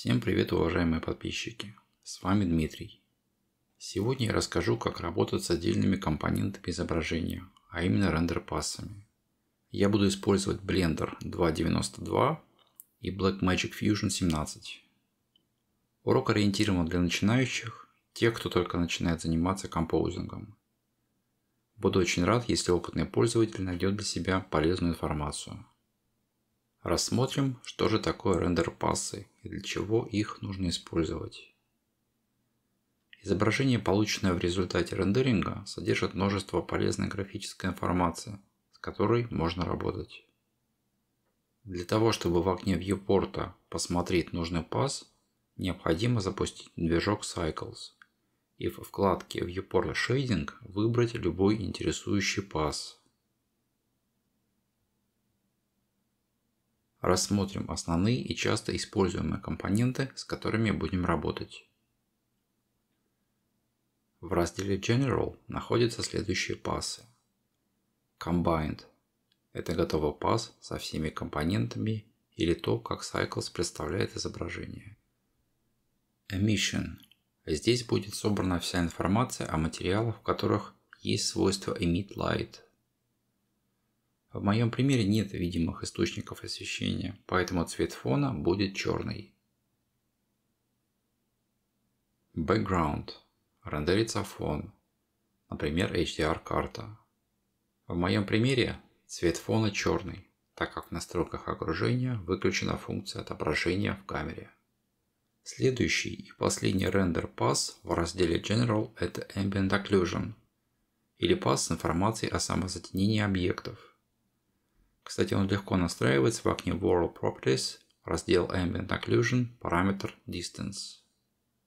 Всем привет, уважаемые подписчики! С вами Дмитрий. Сегодня я расскажу, как работать с отдельными компонентами изображения, а именно рендер-пассами. Я буду использовать Blender 2.92 и Blackmagic Fusion 17. Урок ориентирован для начинающих, тех, кто только начинает заниматься композингом. Буду очень рад, если опытный пользователь найдет для себя полезную информацию. Рассмотрим, что же такое рендер-пассы для чего их нужно использовать. Изображение, полученное в результате рендеринга, содержит множество полезной графической информации, с которой можно работать. Для того, чтобы в окне Viewport посмотреть нужный пас, необходимо запустить движок Cycles и в вкладке Viewport Shading выбрать любой интересующий пас. Рассмотрим основные и часто используемые компоненты, с которыми будем работать. В разделе General находятся следующие пассы: Combined – это готовый пас со всеми компонентами или то, как Cycles представляет изображение. Emission – здесь будет собрана вся информация о материалах, в которых есть свойство emit light – в моем примере нет видимых источников освещения, поэтому цвет фона будет черный. Background. Рендерится фон. Например, HDR-карта. В моем примере цвет фона черный, так как в настройках окружения выключена функция отображения в камере. Следующий и последний рендер пас в разделе General – это Ambient Occlusion, или пас с информацией о самозатенении объектов. Кстати, он легко настраивается в окне World Properties, раздел Ambient Occlusion, параметр Distance.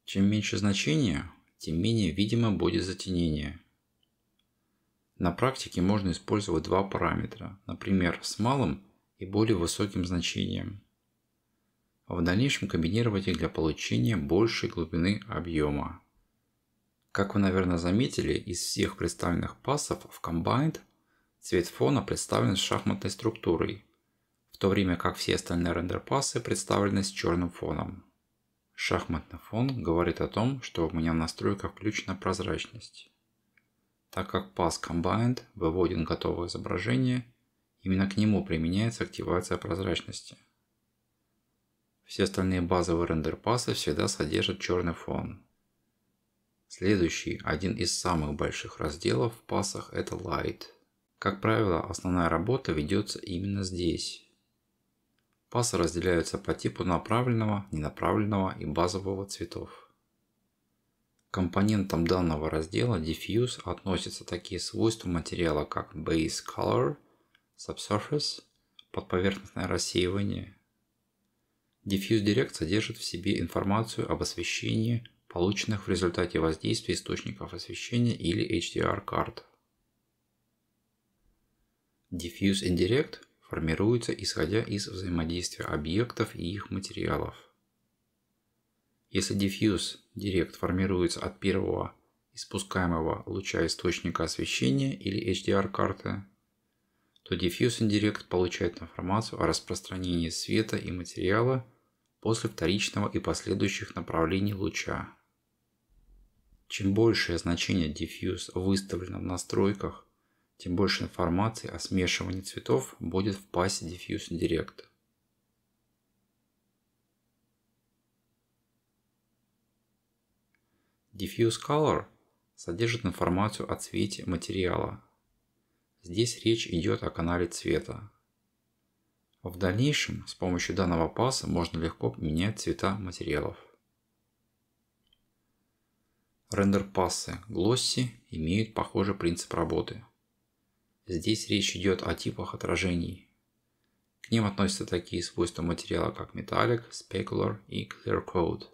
Чем меньше значение, тем менее видимо будет затенение. На практике можно использовать два параметра, например, с малым и более высоким значением. В дальнейшем комбинировать их для получения большей глубины объема. Как вы, наверное, заметили, из всех представленных пассов в Combined Цвет фона представлен с шахматной структурой, в то время как все остальные рендер-пассы представлены с черным фоном. Шахматный фон говорит о том, что у меня в настройках включена прозрачность. Так как пас Combined выводит готовое изображение, именно к нему применяется активация прозрачности. Все остальные базовые рендер-пасы всегда содержат черный фон. Следующий, один из самых больших разделов в пасах – это Light – как правило, основная работа ведется именно здесь. Пасы разделяются по типу направленного, ненаправленного и базового цветов. К компонентам данного раздела Diffuse относятся такие свойства материала, как Base Color, Subsurface, подповерхностное рассеивание. Diffuse Direct содержит в себе информацию об освещении, полученных в результате воздействия источников освещения или HDR-карт. Diffuse Indirect формируется исходя из взаимодействия объектов и их материалов. Если Diffuse Direct формируется от первого испускаемого луча источника освещения или HDR-карты, то Diffuse Indirect получает информацию о распространении света и материала после вторичного и последующих направлений луча. Чем большее значение Diffuse выставлено в настройках, тем больше информации о смешивании цветов будет в пасе Diffuse Direct. Diffuse Color содержит информацию о цвете материала. Здесь речь идет о канале цвета. В дальнейшем с помощью данного паса можно легко менять цвета материалов. Рендер-пассы Glossy имеют похожий принцип работы – Здесь речь идет о типах отражений. К ним относятся такие свойства материала, как металлик, Specular и Clear Coat.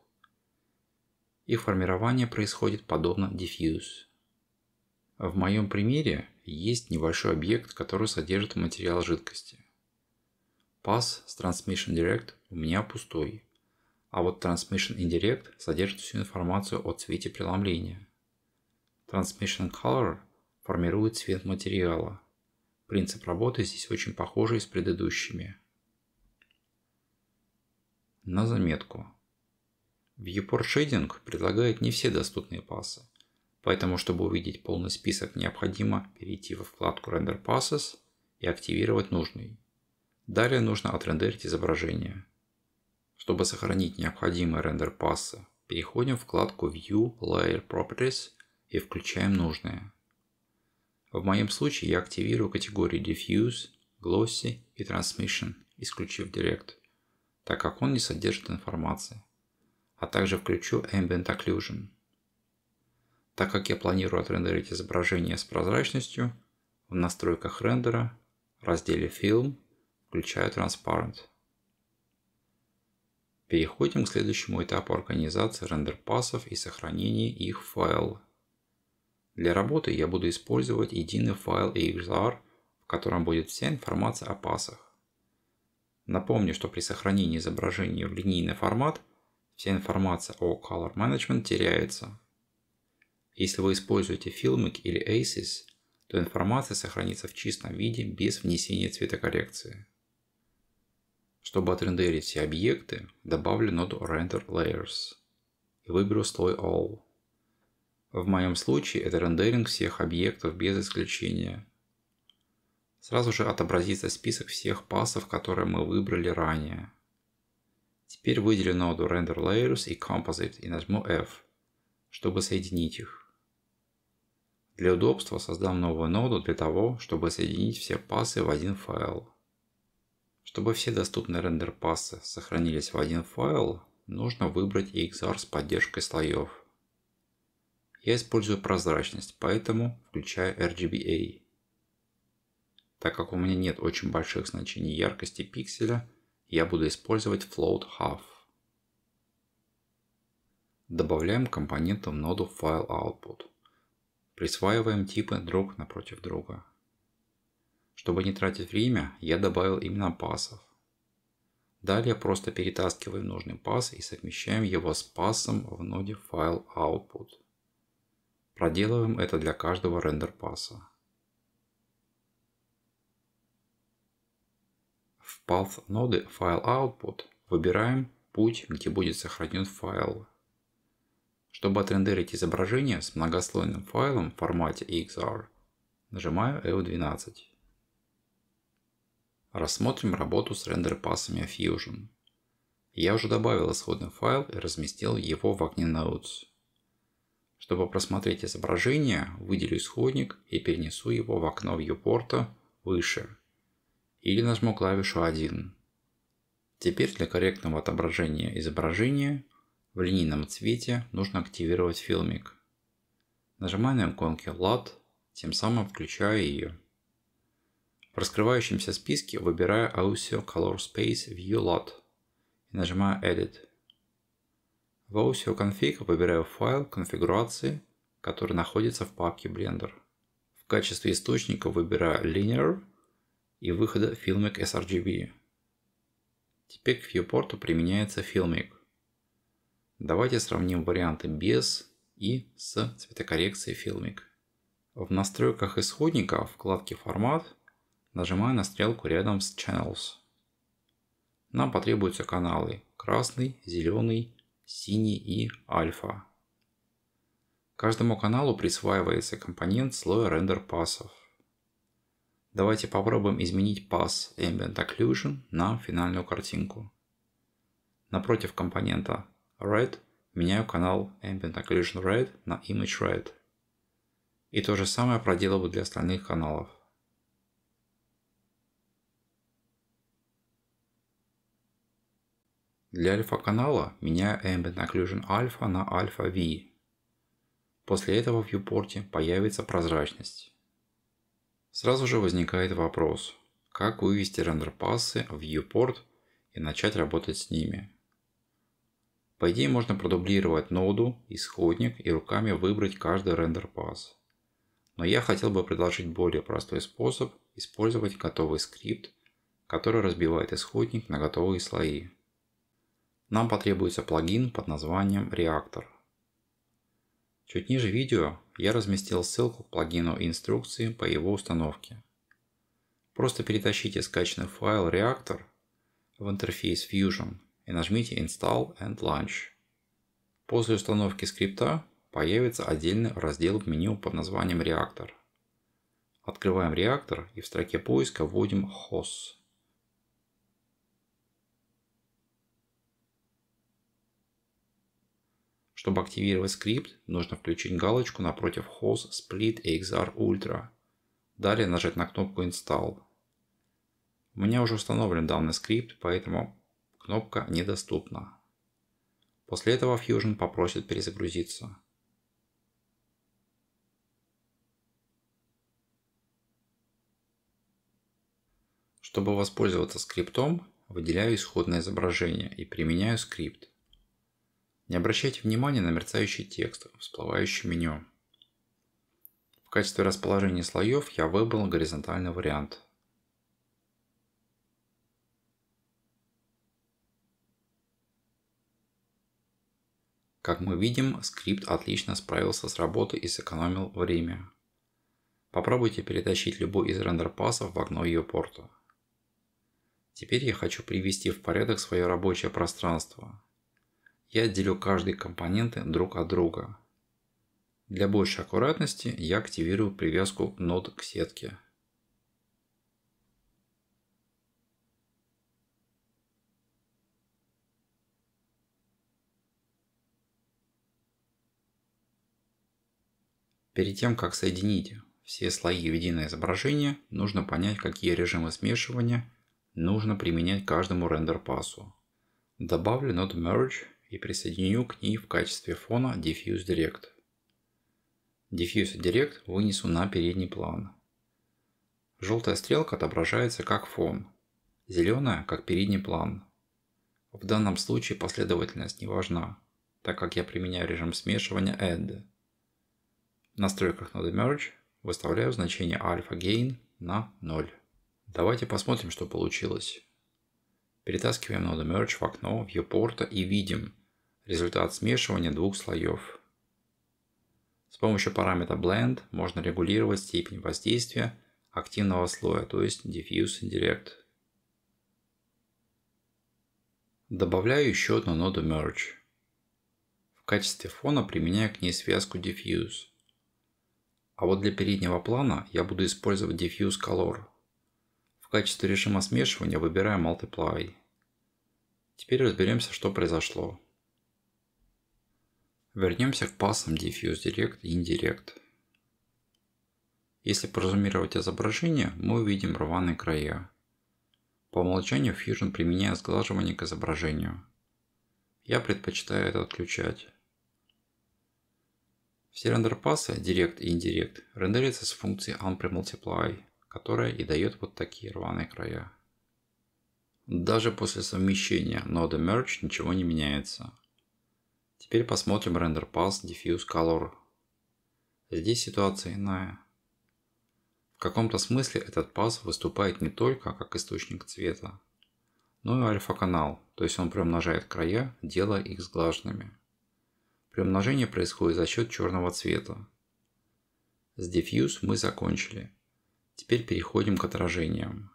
Их формирование происходит подобно Diffuse. В моем примере есть небольшой объект, который содержит материал жидкости. Pass с Transmission Direct у меня пустой, а вот Transmission Indirect содержит всю информацию о цвете преломления. Transmission Color формирует цвет материала. Принцип работы здесь очень похожий с предыдущими. На заметку. Viewport Shading предлагает не все доступные пасы, поэтому чтобы увидеть полный список необходимо перейти во вкладку Render Passes и активировать нужный. Далее нужно отрендерить изображение. Чтобы сохранить необходимые рендер пассы, переходим в вкладку View Layer Properties и включаем нужные. В моем случае я активирую категории Diffuse, Glossy и Transmission, исключив Direct, так как он не содержит информации, а также включу Ambient Occlusion. Так как я планирую отрендерить изображение с прозрачностью, в настройках рендера, в разделе Film, включаю Transparent. Переходим к следующему этапу организации рендер-пассов и сохранения их файла. Для работы я буду использовать единый файл EXR, в котором будет вся информация о пасах. Напомню, что при сохранении изображения в линейный формат вся информация о Color Management теряется. Если вы используете Filmic или ACES, то информация сохранится в чистом виде без внесения цветокоррекции. Чтобы отрендерить все объекты, добавлю ноду Render Layers и выберу слой All. В моем случае это рендеринг всех объектов без исключения. Сразу же отобразится список всех пассов, которые мы выбрали ранее. Теперь выделю ноду Render Layers и Composite и нажму F, чтобы соединить их. Для удобства создам новую ноду для того, чтобы соединить все пассы в один файл. Чтобы все доступные рендер-пассы сохранились в один файл, нужно выбрать EXR с поддержкой слоев. Я использую прозрачность, поэтому включаю RGBA. Так как у меня нет очень больших значений яркости пикселя, я буду использовать float half. Добавляем компоненту в ноду File Output. Присваиваем типы друг напротив друга. Чтобы не тратить время, я добавил именно пасов. Далее просто перетаскиваем нужный пас и совмещаем его с пасом в ноде File Output. Проделываем это для каждого рендер паса. В path ноды File Output выбираем путь, где будет сохранен файл. Чтобы отрендерить изображение с многослойным файлом в формате XR, нажимаю F12. Рассмотрим работу с рендер-пассами Fusion. Я уже добавил исходный файл и разместил его в окне Nodes. Чтобы просмотреть изображение, выделю исходник и перенесу его в окно вьюпорта выше. Или нажму клавишу 1. Теперь для корректного отображения изображения в линейном цвете нужно активировать фильмик. Нажимаю на иконке LUT, тем самым включая ее. В раскрывающемся списке выбираю Audio Color Space View LUT и нажимаю Edit. В OSIO Config выбираю файл конфигурации, который находится в папке Blender. В качестве источника выбираю Linear и выхода Filmic sRGB. Теперь к viewport применяется Filmic. Давайте сравним варианты без и с цветокоррекцией Filmic. В настройках исходника в вкладке «Формат» нажимаю на стрелку рядом с Channels. Нам потребуются каналы красный, зеленый синий и альфа. Каждому каналу присваивается компонент слоя рендер пасов. Давайте попробуем изменить пас Ambient Occlusion на финальную картинку. Напротив компонента Red меняю канал Ambient Occlusion Red на Image Red. И то же самое проделываю для остальных каналов. Для альфа-канала меняю Ambient Occlusion Alpha на Alpha V. После этого в viewport появится прозрачность. Сразу же возникает вопрос, как вывести рендер-пассы в viewport и начать работать с ними. По идее можно продублировать ноду, исходник и руками выбрать каждый рендер-пасс. Но я хотел бы предложить более простой способ использовать готовый скрипт, который разбивает исходник на готовые слои нам потребуется плагин под названием «Реактор». Чуть ниже видео я разместил ссылку к плагину и инструкции по его установке. Просто перетащите скачанный файл «Реактор» в интерфейс Fusion и нажмите «Install and Launch». После установки скрипта появится отдельный раздел в меню под названием «Реактор». Открываем реактор и в строке поиска вводим «HOS». Чтобы активировать скрипт, нужно включить галочку напротив host split xr ultra. Далее нажать на кнопку install. У меня уже установлен данный скрипт, поэтому кнопка недоступна. После этого Fusion попросит перезагрузиться. Чтобы воспользоваться скриптом, выделяю исходное изображение и применяю скрипт. Не обращайте внимания на мерцающий текст, всплывающий меню. В качестве расположения слоев я выбрал горизонтальный вариант. Как мы видим, скрипт отлично справился с работой и сэкономил время. Попробуйте перетащить любой из рендер-пасов в окно ее порта. Теперь я хочу привести в порядок свое рабочее пространство я делю каждые компоненты друг от друга. Для большей аккуратности я активирую привязку нод к сетке. Перед тем, как соединить все слои в единое изображение, нужно понять, какие режимы смешивания нужно применять каждому рендер пасу. Добавлю нод Merge и присоединю к ней в качестве фона Diffuse Direct. Diffuse Direct вынесу на передний план. Желтая стрелка отображается как фон, зеленая как передний план. В данном случае последовательность не важна, так как я применяю режим смешивания Add. В настройках Node Merge выставляю значение Alpha Gain на 0. Давайте посмотрим, что получилось. Перетаскиваем Node Merge в окно viewport и видим, результат смешивания двух слоев. С помощью параметра Blend можно регулировать степень воздействия активного слоя, то есть Diffuse Indirect. Добавляю еще одну ноду Merge. В качестве фона применяю к ней связку Diffuse. А вот для переднего плана я буду использовать Diffuse Color. В качестве режима смешивания выбираю Multiply. Теперь разберемся, что произошло. Вернемся к пасам Diffuse Direct и Indirect. Если прозумировать изображение, мы увидим рваные края. По умолчанию Fusion применяет сглаживание к изображению. Я предпочитаю это отключать. Все рендер-пасы, Direct и Indirect, рендерятся с функцией unpremultiply, которая и дает вот такие рваные края. Даже после совмещения нода Merge ничего не меняется. Теперь посмотрим Render Pass Diffuse Color. Здесь ситуация иная. В каком-то смысле этот паз выступает не только как источник цвета, но и альфа-канал, то есть он приумножает края, делая их сглаженными. Приумножение происходит за счет черного цвета. С Diffuse мы закончили. Теперь переходим к отражениям.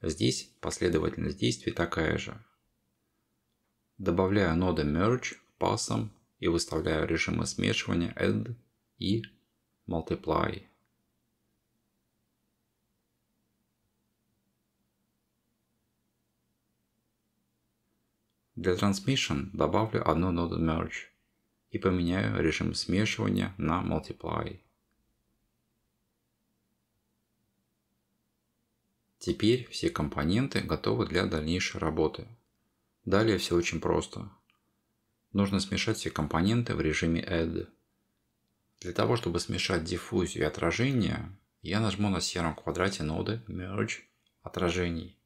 Здесь последовательность действий такая же. Добавляю ноды Merge пасом и выставляю режимы смешивания Add и Multiply. Для Transmission добавлю одну ноду Merge и поменяю режим смешивания на Multiply. Теперь все компоненты готовы для дальнейшей работы. Далее все очень просто нужно смешать все компоненты в режиме Add. Для того, чтобы смешать диффузию и отражение, я нажму на сером квадрате ноды Merge отражений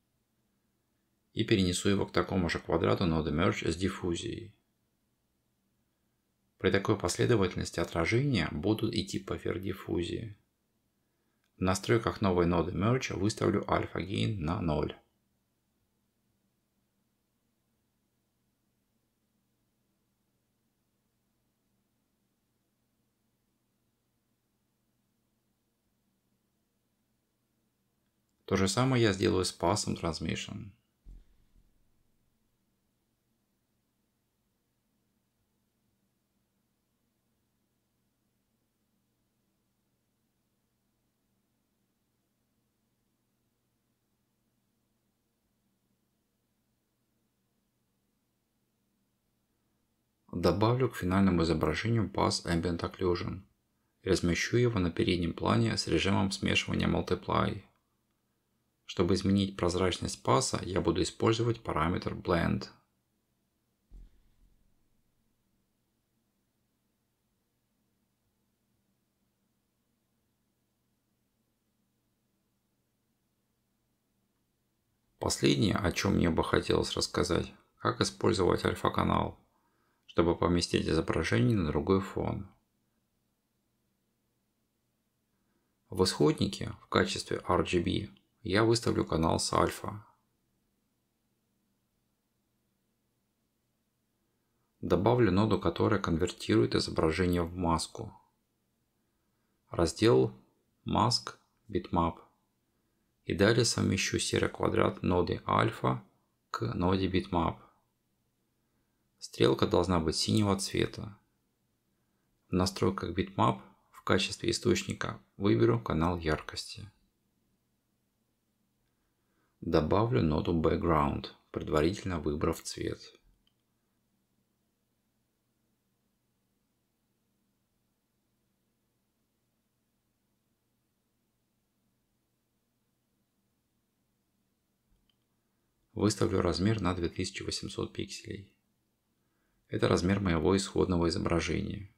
и перенесу его к такому же квадрату ноды Merge с диффузией. При такой последовательности отражения будут идти поверх диффузии. В настройках новой ноды Merge выставлю Alpha Gain на 0. То же самое я сделаю с пасом Transmission. Добавлю к финальному изображению Pass Ambient Occlusion и размещу его на переднем плане с режимом смешивания Multiply. Чтобы изменить прозрачность паса, я буду использовать параметр Blend. Последнее, о чем мне бы хотелось рассказать, как использовать альфа-канал, чтобы поместить изображение на другой фон. В исходнике в качестве RGB я выставлю канал с альфа. Добавлю ноду, которая конвертирует изображение в маску. Раздел Mask Bitmap. И далее совмещу серый квадрат ноды альфа к ноде Bitmap. Стрелка должна быть синего цвета. В настройках Bitmap в качестве источника выберу канал яркости. Добавлю ноту Background, предварительно выбрав цвет. Выставлю размер на 2800 пикселей. Это размер моего исходного изображения.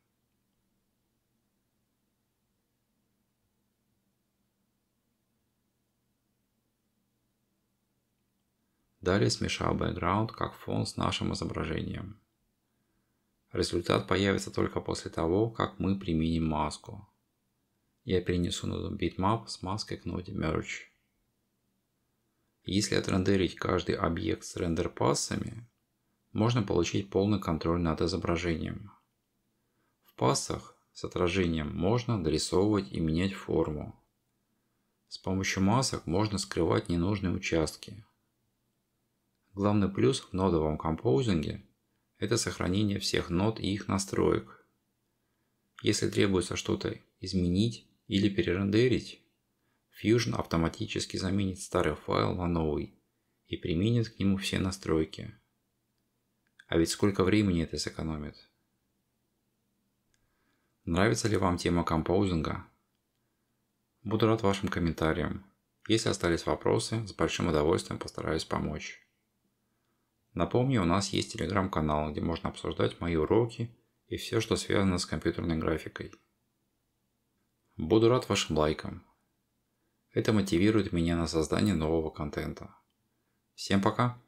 Далее смешаю бэкграунд как фон с нашим изображением. Результат появится только после того, как мы применим маску. Я перенесу на битмап с маской к ноде Merge. Если отрендерить каждый объект с рендер-пассами, можно получить полный контроль над изображением. В пассах с отражением можно дорисовывать и менять форму. С помощью масок можно скрывать ненужные участки – Главный плюс в нодовом композинге – это сохранение всех нод и их настроек. Если требуется что-то изменить или перерендерить, Fusion автоматически заменит старый файл на новый и применит к нему все настройки. А ведь сколько времени это сэкономит? Нравится ли вам тема композинга? Буду рад вашим комментариям. Если остались вопросы, с большим удовольствием постараюсь помочь. Напомню, у нас есть телеграм-канал, где можно обсуждать мои уроки и все, что связано с компьютерной графикой. Буду рад вашим лайкам. Это мотивирует меня на создание нового контента. Всем пока!